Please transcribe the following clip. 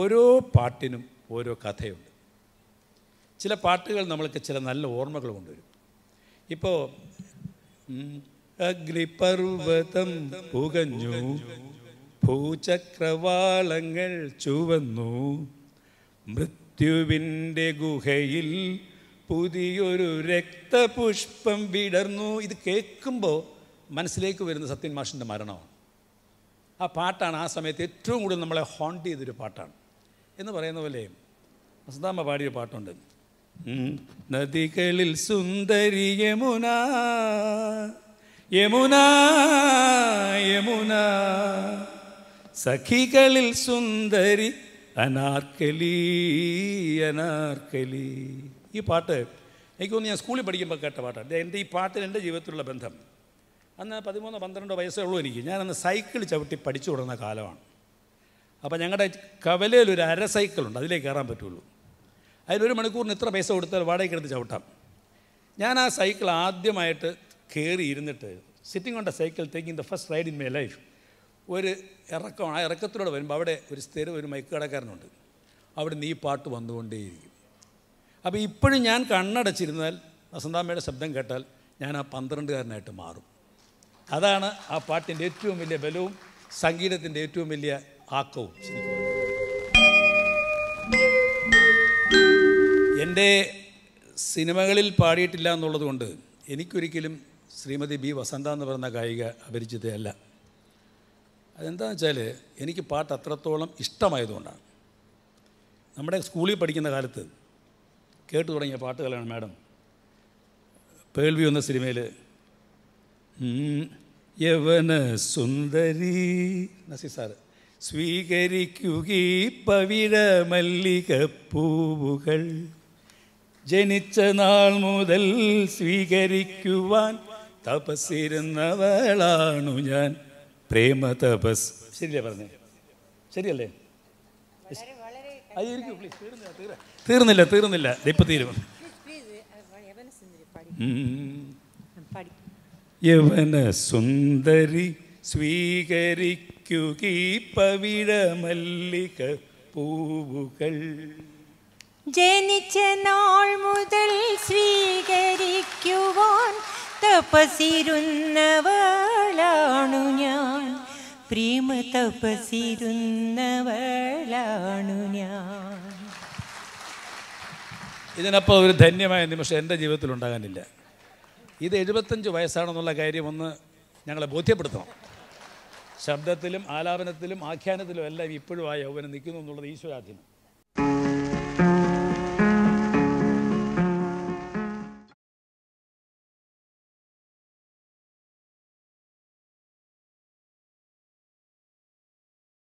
ഓരോ പാട്ടിനും ഓരോ കഥയുണ്ട് ചില പാട്ടുകൾ നമ്മൾക്ക് ചില നല്ല ഓർമ്മകൾ കൊണ്ടുവരും ഇപ്പോൾ അഗ്നിപർവ്വതം പുകഞ്ഞു ഭൂചക്രവാളങ്ങൾ ചുവന്നു മൃത്യുവിൻ്റെ ഗുഹയിൽ പുതിയൊരു രക്തപുഷ്പം വിടർന്നു ഇത് കേൾക്കുമ്പോൾ മനസ്സിലേക്ക് വരുന്ന സത്യൻ മാഷിൻ്റെ മരണമാണ് ആ പാട്ടാണ് ആ സമയത്ത് ഏറ്റവും കൂടുതൽ നമ്മളെ ഹോണ്ട് ചെയ്തൊരു പാട്ടാണ് എന്ന് പറയുന്ന പോലെ വസുദാമ്മ പാടിയ പാട്ടുണ്ട് നദികളിൽ സുന്ദരി യമുന യമുന യമുന സഖികളിൽ സുന്ദരി അനാർക്കലി അനാർക്കലി ഈ പാട്ട് എനിക്ക് തോന്നുന്നു ഞാൻ സ്കൂളിൽ പഠിക്കുമ്പോൾ കേട്ട പാട്ടാണ് എൻ്റെ ഈ പാട്ടിന് എൻ്റെ ജീവിതത്തിലുള്ള ബന്ധം അന്ന് പതിമൂന്നോ പന്ത്രണ്ടോ വയസ്സേ ഉള്ളൂ എനിക്ക് ഞാനന്ന് സൈക്കിൾ ചവിട്ടി പഠിച്ചു തുടങ്ങുന്ന കാലമാണ് അപ്പോൾ ഞങ്ങളുടെ കവലയിൽ ഒരു അര സൈക്കിളുണ്ട് അതിലേക്ക് കയറാൻ പറ്റുള്ളൂ അതിലൊരു മണിക്കൂറിന് ഇത്ര പൈസ കൊടുത്താൽ വാടകയ്ക്ക് എടുത്ത് ചവിട്ടാം ഞാൻ ആ സൈക്കിൾ ആദ്യമായിട്ട് കയറി ഇരുന്നിട്ട് sitting on the cycle taking the first ride in my life ഒരു ഇറക്കം ആ ഇറക്കത്തിലൂടെ വരുമ്പോൾ അവിടെ ഒരു സ്ഥിരം ഒരു മൈക്ക് കടക്കാരനുണ്ട് അവിടെ നീ പാട്ട് വന്നുകൊണ്ടേയിരിക്കും അപ്പോൾ ഇപ്പോഴും ഞാൻ കണ്ണടച്ചിരുന്നാൽ വസന്താമ്മയുടെ ശബ്ദം കേട്ടാൽ ഞാൻ ആ പന്ത്രണ്ടുകാരനായിട്ട് മാറും അതാണ് ആ പാട്ടിൻ്റെ ഏറ്റവും വലിയ ബലവും സംഗീതത്തിൻ്റെ ഏറ്റവും വലിയ ആക്കവും ശരിക്കും എൻ്റെ സിനിമകളിൽ പാടിയിട്ടില്ല കൊണ്ട് എനിക്കൊരിക്കലും ശ്രീമതി ബി വസന്ത എന്ന് പറയുന്ന ഗായിക അപരിചിതയല്ല അതെന്താണെന്ന് വെച്ചാൽ എനിക്ക് പാട്ട് അത്രത്തോളം ഇഷ്ടമായതുകൊണ്ടാണ് നമ്മുടെ സ്കൂളിൽ പഠിക്കുന്ന കാലത്ത് കേട്ടു തുടങ്ങിയ പാട്ടുകളാണ് മാഡം പേൾവി എന്ന സിനിമയിൽ യവന സുന്ദരി നസീർ സാറ് സ്വീകരിക്കുകീ പവിഴമല്ലിക ജനിച്ച നാൾ മുതൽ സ്വീകരിക്കുവാൻ തപസ്സിരുന്നവളാണു ഞാൻ പ്രേമ തപസ് ശരിയല്ലേ പറഞ്ഞേ ശരിയല്ലേ തീർന്നില്ല തീർന്നില്ല ഇപ്പൊ തീരും യവന സുന്ദരി സ്വീകരിക്കും യുഗീപവിഴമല്ലിക പൂവുകൾ ജനിച്ച നാൾ മുതൽ സ്വീകരിക്കുവാൻ തപസിരുന്നവളാണു ഞാൻ പ്രേമ തപസിരുന്നവളാണു ഞാൻ ഇതിനപ്പോൾ ഒരു ധന്യമായ നിമിഷം എൻ്റെ ജീവിതത്തിൽ ഉണ്ടാകാനില്ല ഇത് എഴുപത്തഞ്ച് വയസ്സാണെന്നുള്ള കാര്യം ഒന്ന് ഞങ്ങളെ ബോധ്യപ്പെടുത്തണം ശബ്ദത്തിലും ആലാപനത്തിലും ആഖ്യാനത്തിലും എല്ലാം ഇപ്പോഴും ആ യൗവനം നിൽക്കുന്നു എന്നുള്ളത് ഈശ്വരാധീനം